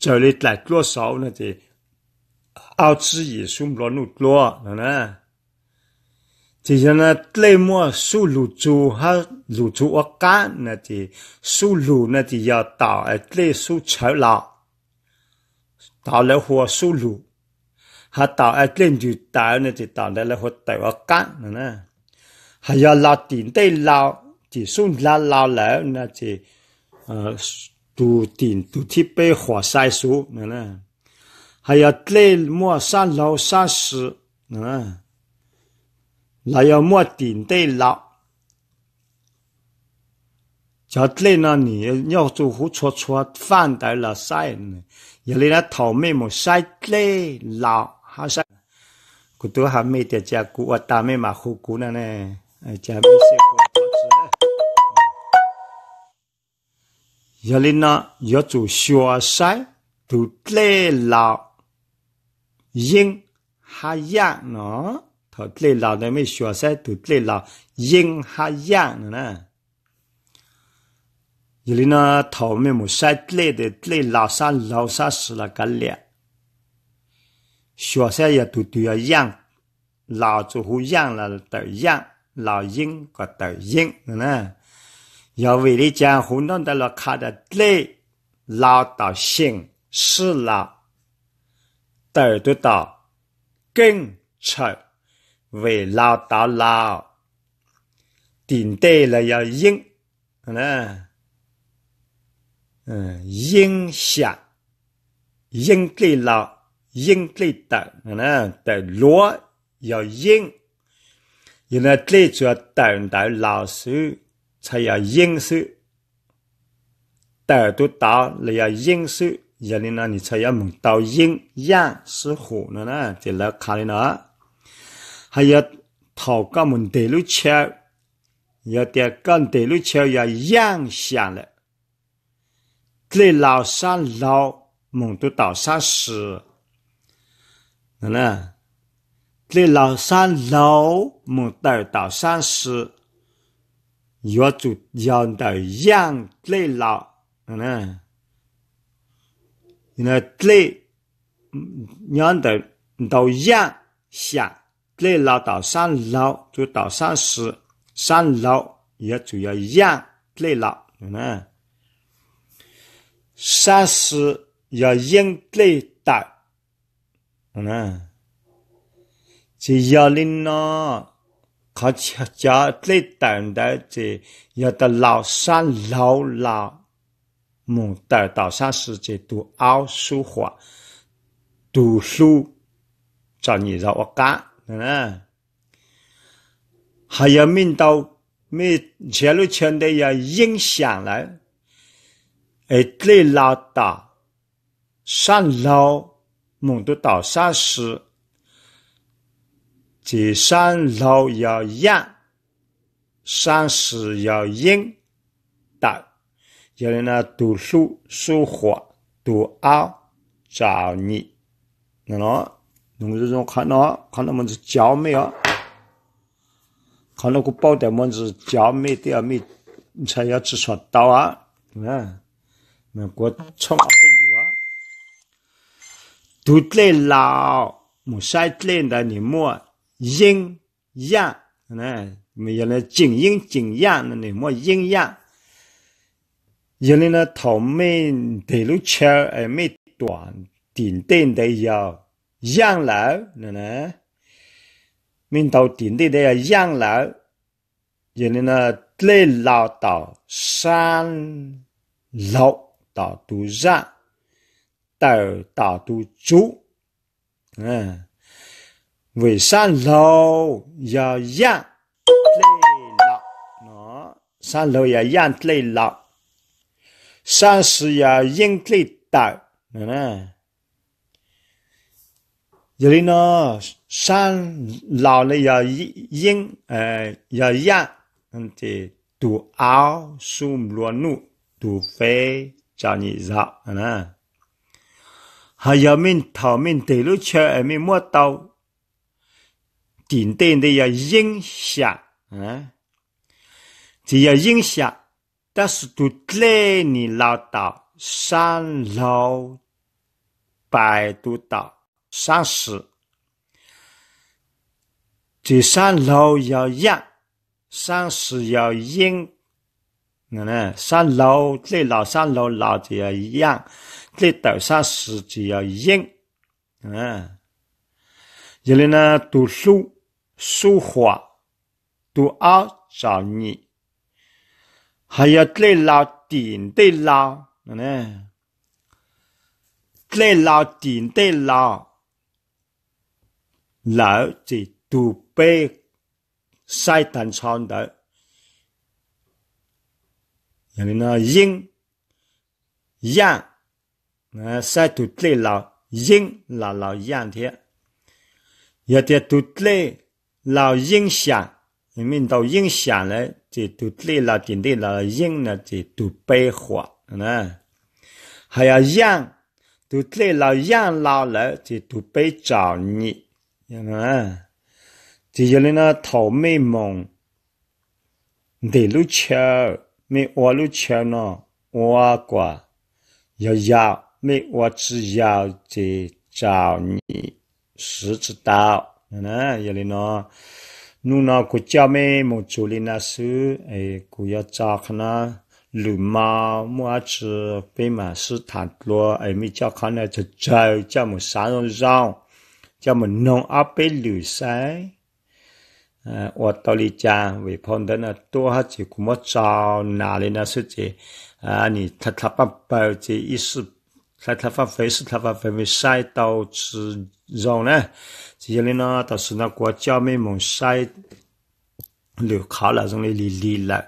就你来多少呢？的奥兹也送不了多，那呢？thì cho nên lấy mua su lù chú ha lù chú ở cá nè thì su lù nè thì giờ tạo ở lấy su chở lọ tạo lấy hoa su lù ha tạo ở lấy chú nè thì tạo lấy hoa tạo ở cá nè nè ha giờ lọ tiền thì su la lọ lỡ nè thì 屋顶都替被火晒熟，呐呢？还要再抹上楼晒湿，嗯，那要抹顶对楼，就累那里要做胡撮撮饭在了晒，呢，有来那头面么晒累老，还是，佫都还没得加姑，我大妹嘛好姑，呐呐，哎，家咪是。Yalina yatsu shua sai tu tle la, Yin ha ya nó thở tle la đấy mới shua sai tu tle la Yin ha ya nữa nè. Yalina thở mới một sai tle để tle la sa la sa sự là cái lẹ. Shua sai ya tu tu ya yang. la tu hu yang là tự yang. la yin có tự yin nữa nè. 要为了将湖南的佬卡的累老到心是老，得得到更丑为老到老，顶对了要硬，呐，嗯，硬下，应对佬，应对的，呐，的罗要硬，有那最做东道老师。才要阴手，歹都到，你要阴手，人哩那里才要梦到阴阳是火的呢，在老看里呢。还有桃干们第六切，有点干第六桥也影响了。在老三老梦都到三十，哪呢？在老三老梦到到三十。要做要的养最老，嗯呐，那内养的到养下最老到上老就到三十，上老也主要养最老，嗯呢，三十要养最大，嗯呢，这要你呢。他家家在等待着，有的老山老老母到岛上时在读奥数话，读书找你让我干，嗯，还要命到没前路前头要影响了，而最老大上老母到岛上时。这三老要养，三事要应到。有人呢读书、书画读奥、造孽，喏。侬这种看到看到么子教没有？看那个宝带么子教没点没？你才要去耍刀啊！嗯，那国过冲啊！对啊？读得老，唔晒读嘞，年末。yin ya nè mình giờ là chỉnh yin chỉnh ya nè nè mua yin ya giờ nên là thầu mê để lúc chờ ở à, mê đoạn tiền tiền đây giờ giang lão nè nè mình đầu điện đây đấy là giang lão giờ nên là lê lão tàu san lậu tàu tu ra tàu tàu tu chú à vì sa lô giờ ya lê lọ nó sa lô giờ ya lê lọ sa sư giờ yên lê tạo nè nè giờ đi nó sa lò là giờ yên giờ à, ya thì tủ áo sum luôn nụ tủ phê cho nhị dạo nè hay giờ mình thảo mình tỷ lúc chơi mình mua tàu 顶端的要阴下，嗯，这要阴下。但是读这你唠叨三楼，百度到三十，这三楼要阳，三十要阴。嗯，三楼这老三楼老就要阳，这到三十就要阴，嗯，因为呢读书。Suhua, tu áo chào nhị. Hay ở tlê la tiền tê la, nè. Tlê la tiền tê la, la chỉ tu bê sai tàn son đỡ. Nhà nên nó yên, yang, sai tu tlê la yên là lao yang thế. Giờ thì tu tlê 老影响，你们到影响了，这都累了的累了，人呢这都白活，呐还要养，都累了养老了，这都白找你，嗯，看这些人呢，淘没梦，得路桥，没挖路桥呢，挖过，要要没挖只要这找你，十知道。nè giờ lên nó nu nó cũng cha mẹ một chỗ lên nó sư ấy cũng ya cha khna, nó lù mà mua chứ bé mà sư thản lo ấy mi cha khăn nó chơi chơi cha một sáng rồi rau cha một nông áp bé lù sai ở tàu đi cha về phong đó là tôi hết chỉ cũng mất cha nà lên nó sư chỉ à, thật bắp chỉ à 你他他爸爸这一时在它发肥时，它发肥为赛道之肉呢？这些哩呢？都是那国家美梦赛留卡那种的里里了。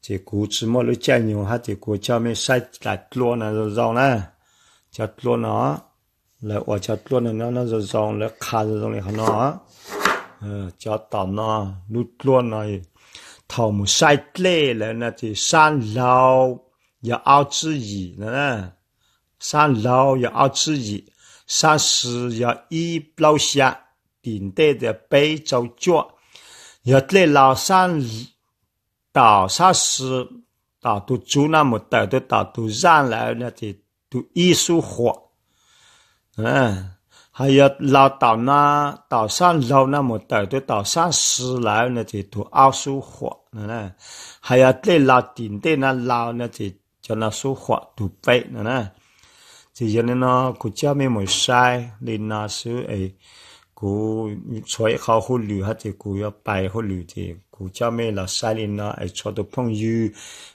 在谷子么了剪牛哈，在国家每赛来做那种肉呢？在做呢？来，我叫做呢那种来卡这种的哈喏，嗯，叫打喏，卤做呢，他们赛累了，那就上楼要熬制鱼呢。上楼要自己，上树要依老下，顶戴着背着脚，要对老上倒上树，大都住那么大都大都上来，那就都一束活。嗯，还要老到那岛上捞那么大都岛上拾来，那就都二束活。嗯呢，还要在老顶戴那老那就叫那说话都背。嗯呢。thì giờ nên nó cũng chưa mấy mỗi sai nên nó xứ ấy cú xoay khó hô lử hết thì bài hô lử thì cú cho mẹ là sai lên nó ấy cho tôi phong dư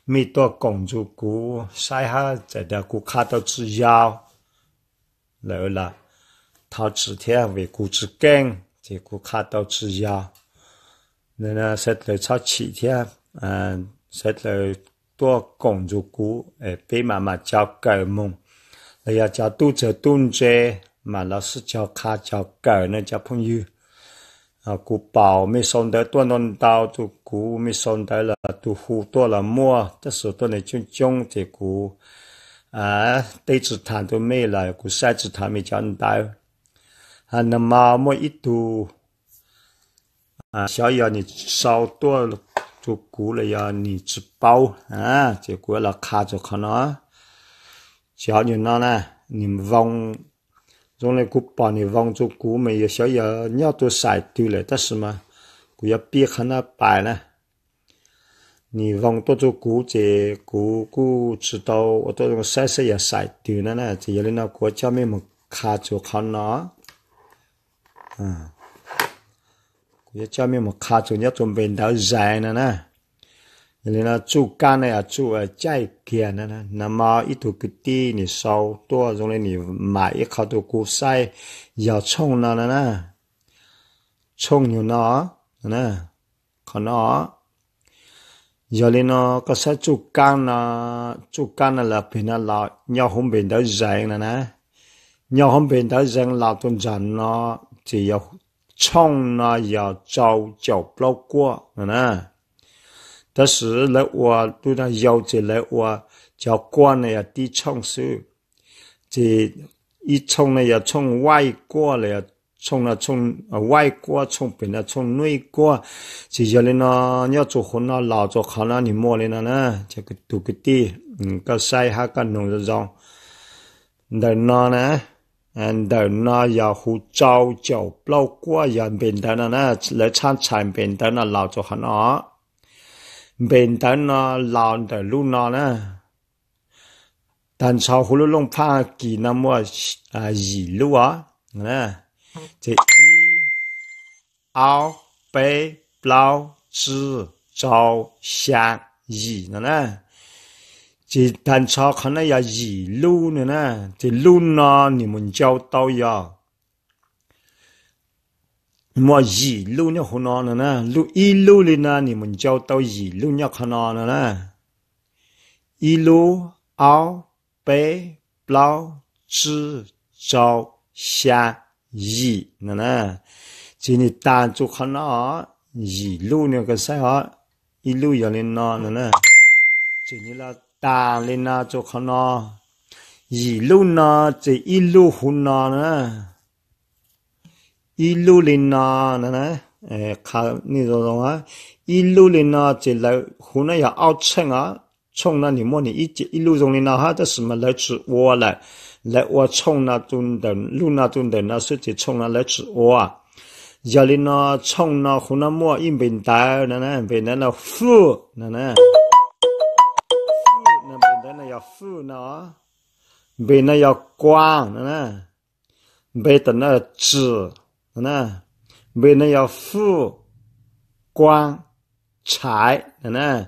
mẹ tôi công chú cú sai ha tại đó cú khá tôi chỉ giao rồi là thao chỉ theo về cú chỉ keng thì cú khá tôi chỉ giao nên là sẽ được cho chỉ theo à sẽ lời tôi công chú cú ấy à, bé mà mà cho cởi mông 哎呀，叫多者多者，嘛，老是叫卡叫狗呢，叫朋友啊！古宝没送得断断刀，都古没送得了，都糊多了沫。这时候呢，就种这谷啊，堆子糖都没了，古塞子糖没见到，啊，那麻木一堵，啊！小妖，你烧多了，就谷了呀，你吃饱啊，结果了卡着看呢。小你那呢，你们往，用来古把你往做古没有小要尿都晒丢了，但是嘛，古要避开那摆呢。你往多做古这古古知道，我都用晒晒也晒丢了呢，这有的那国家没么卡住卡那，嗯，国家没么卡住，要准备到晒了呢。nên là chú cá này à chú ở eh, chạy kia nè nè mà ít thuộc cái tí nè sau tua rồi lên nè mà ít khâu tụ cú sai giờ trông nó nè nè trông nhiều nó nè còn nó giờ lên nó có sẽ chú cá nó chú cá là bên nó là nhau không bên đó dạy nè nè nhau không bên đó dạy là tuần dần nó chỉ có chung nó giờ trâu chậu bao qua nè nè 他时来我对他要求来我叫管呢要低冲水，这一冲呢要冲外了嘞，冲了冲啊外挂，冲平来冲内挂，这些人呢要做好啊，老做好那你莫的了呢，这个土个地，嗯，个晒哈个弄热热，在那呢，嗯，豆那要胡椒椒、包瓜、盐平的那呢，来参产品呢，老做很好。门墩呐，老的路哪呢？单车呼噜隆，怕给那么啊雨路啊，哪呢？这二杯老子着想一哪呢？这单车看来要雨路的呢，这路哪你们教导呀？มัวยีลูเนี่ยคนนั้นนะลูอีลูเลยนะนี่มันเจ้าเต้ายีลูเนี่ยคนนั้นนะอีลูเอาเปเปล่าจื้อเจ้าชายีนั่นนะจีนี่ตาจุขนั้นายีลูเนี่ยก็ใช่ฮะอีลูอย่าเล่นนั่นนะจีนี่ละตาเล่นนาจุขนั้นยีลูนะจีอีลูหุนนอนนะ一路林啊，奶奶，哎，看你说什么？一路林啊，在那湖南也凹称啊，冲那里摸你一一路丛林呐，还是什么来吃我来来我冲那中的路那中的那，直接冲那来吃我！家里那冲那湖南么，一边刀奶奶，边那那斧奶奶，斧那边那要斧呐，边那要光奶奶，没得那纸。呐，每人要富、光、财，呐。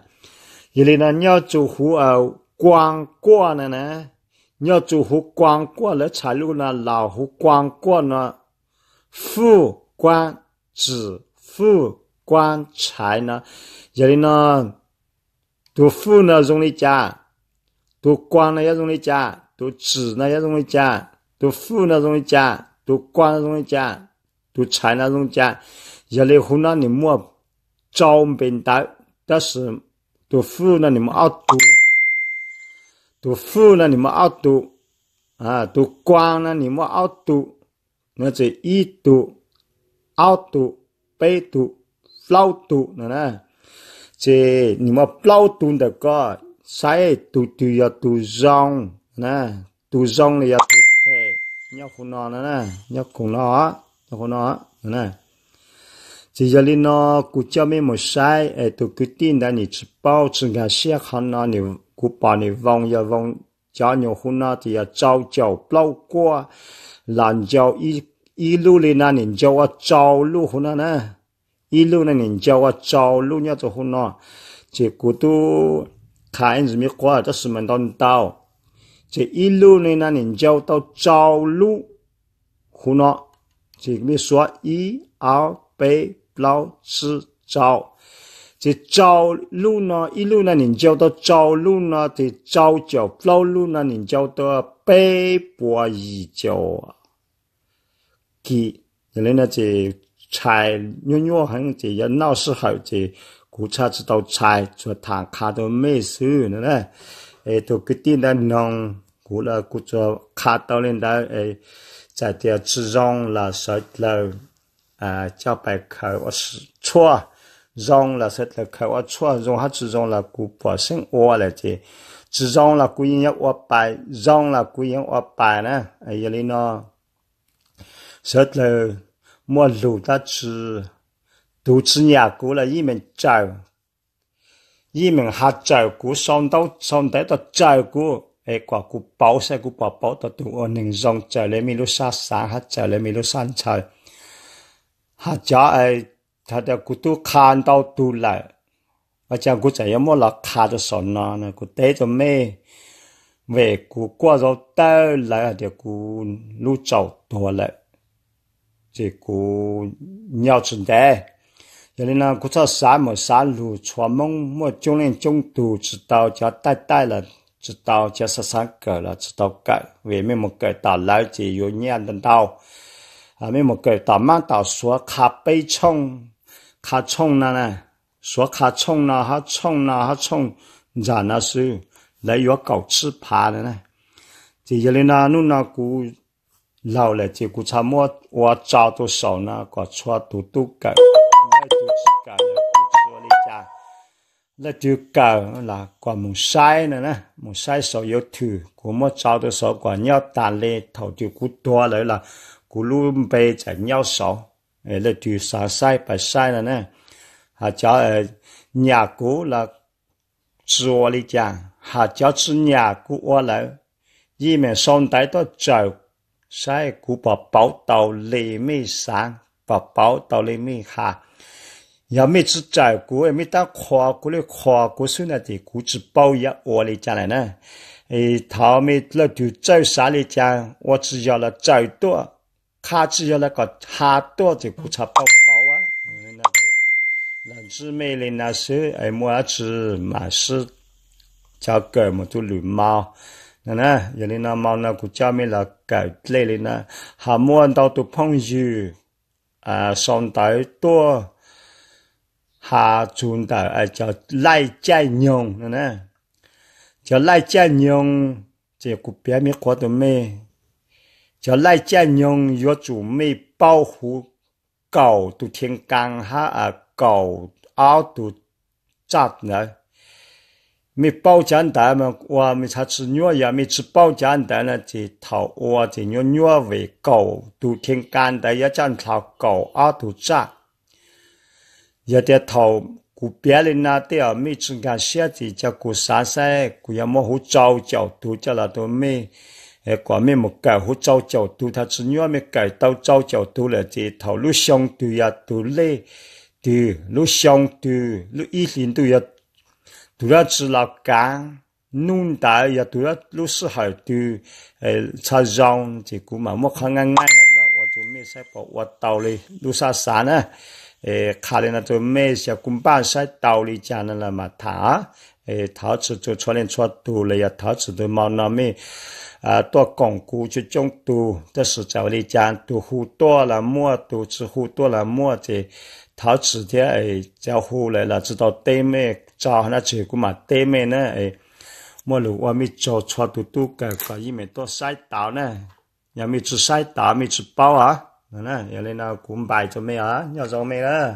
因为呢，你要祝福啊光过了呢，你要祝福光过了财路呢，老虎光过了，富、光、子、富、光、财呢。因为呢，读富呢容易加，读光呢也容易加，读子呢也容易加，读富呢容易加，读光容易加。都穿那种家，热来湖南你莫招兵到，但是都服了你们阿都，都服了你们阿都，啊，都关了你们阿都，那这一都，阿都、北都、老都那呢？这你们老都的歌，啥也都都要都让，那都让了要都你要南的呢？你要苦啊？của nó này chỉ giờ lên nó cứ cho mình một sai ấy tôi cứ tin đã nhỉ chỉ bao chỉ ngã xe khăn nó nhỉ cứ bỏ nhỉ vòng giờ vòng cho nhiều hôm nó thì giờ trâu trâu lâu qua làm trâu y y lu lên nó nhỉ trâu à trâu lu hôm nó nè y lu nó nhỉ trâu à trâu lu nhá tôi hôm nó chỉ cứ tu khai gì mới qua cho sự mình đón tao chỉ y lu lên nó nhỉ trâu tao trâu lu hôm nó 这面说，一、二、北老是招，这招路呢？一路呢，你叫到招路呢；这招脚老路呢，你叫到北坡一脚啊。给，人呢这拆，热热很这要闹时候这古拆子都拆，做摊开都没事，那呢，哎，都给点那弄，过了古做看到人那哎。在这之中 là sẽ là à cho bài khẩu chua rong là sẽ là khẩu chua rong hát 之中 là cụ bỏ sinh ô là chứ chỉ rong là cụ yên ô bài rong là cụ yên ô bài nè ấy là nó sẽ là mua lù ta chỉ đủ chỉ nhà cụ là ý mình chào ý mình hát chào cụ xong đâu xong tới đó chào cụ เอกว่ากูเป่าใส่กูป่าเป่าตัวตัวหนึ่งจงเจอเลยมีลูกชาสางฮัจเจอเลยมีลูกชันเจอฮัจจ้าไอ้ถ้าเด็กกูตัวคานเต้าตัวเลยอาจารย์กูจะยังมั่วหลักคาจะสอนนอนนะกูเตะจะไม่เวกูกว่าเราเต้าเลยเดี๋ยวกูรู้เจ้าตัวเลยจีกูเหนียวจนได้原来呢，古早山么山路，传梦么种人种土，直到叫带带了。直到加十三个了，直到改，为面么改到来姐又念得到，啊，面么改到慢到说卡被冲，卡冲了呢，说卡冲了，还冲了，还冲，然看那时候，那要搞吃牌的呢，这些的呢，弄那股老了，结果差么我早都少呢？我错多都改，改多改。là chữ cờ là quả mùng sai nữa nè mùng sai số yếu thử của một cháu tôi số quả nhau tà lê thầu chữ cú to đấy là cú lu bê chả nhau số ấy là chữ sa sai phải sai nữa nè hà cháu ở ờ, nhà cũ là chùa đi chàng hà cháu chữ nhà cũ ở lại vì mẹ xong tại tôi chờ sai cú bảo bảo tàu lê mi sáng bảo bảo tàu lê mi hà 也没吃，栽过，也没当跨过来跨过树那的果子包养，我来讲来呢。诶，他们那头栽啥来讲？我只要了栽多，他只要那个好多的果子包包啊。嗯，那两只美丽那手，哎，摸子嘛是叫狗么都撸猫，那呢，有的那猫那个叫咩那狗类的呢？还摸到都朋友，啊，上台多。哈中的哎叫赖建勇，那呢？叫赖建勇，这个表面过的美。叫赖建勇，越做美保护狗都挺干哈，啊狗耳都扎呢？没保障单嘛？我没啥吃肉呀，没吃保障单呢。这套我这肉肉为狗都挺干的，要讲套狗耳朵扎。giờ thì thầu cụ bé lên na thì ở mi chung gan xe thì cho e, cụ sáng xe cụ yếm hỗ trợ chậu tu cho là tôi mi quả e mi một cái hỗ trợ chậu tu thật sự nhớ mi cái tàu trợ chậu tu là thì thầu lúc xong tu ya tu lê tu lúc xong tu lúc ít liền tu ya tu ra chỉ là cá nung ta ya tu ra lúc sư hải tu e cha rong thì cụ mà mất khăn ngang ngay là tôi mi sẽ bỏ tàu đi lúc xa xa nữa 诶，卡的那撮米些，滚半筛，道理讲了了嘛，他诶，陶瓷做出来错多了呀，陶瓷都毛那米啊，多巩固就中毒，这是道理讲，多糊多了沫，多吃糊多了沫子，陶瓷的诶，就糊来了，知道对没？照那结果嘛，对面呢？诶，末路我们做错多多，搞一面多晒稻呢，也没只晒稻，没面只包啊。nè giờ lên nào cũng bài cho mẹ á nhớ cho mẹ đó